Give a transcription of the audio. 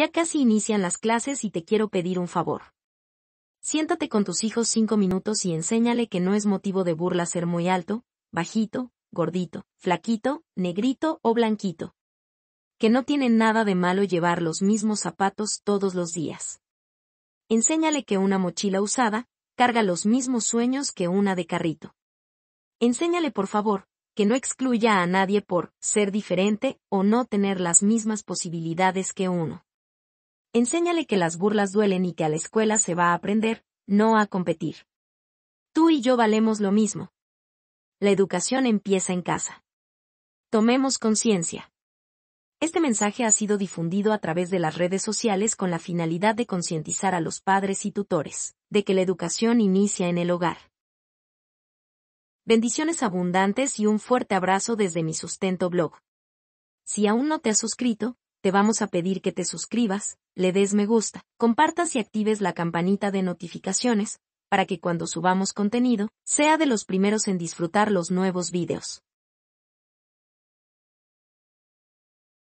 Ya casi inician las clases y te quiero pedir un favor. Siéntate con tus hijos cinco minutos y enséñale que no es motivo de burla ser muy alto, bajito, gordito, flaquito, negrito o blanquito. Que no tiene nada de malo llevar los mismos zapatos todos los días. Enséñale que una mochila usada carga los mismos sueños que una de carrito. Enséñale por favor, que no excluya a nadie por ser diferente o no tener las mismas posibilidades que uno. Enséñale que las burlas duelen y que a la escuela se va a aprender, no a competir. Tú y yo valemos lo mismo. La educación empieza en casa. Tomemos conciencia. Este mensaje ha sido difundido a través de las redes sociales con la finalidad de concientizar a los padres y tutores, de que la educación inicia en el hogar. Bendiciones abundantes y un fuerte abrazo desde mi sustento blog. Si aún no te has suscrito, te vamos a pedir que te suscribas, le des me gusta, compartas y actives la campanita de notificaciones, para que cuando subamos contenido, sea de los primeros en disfrutar los nuevos vídeos.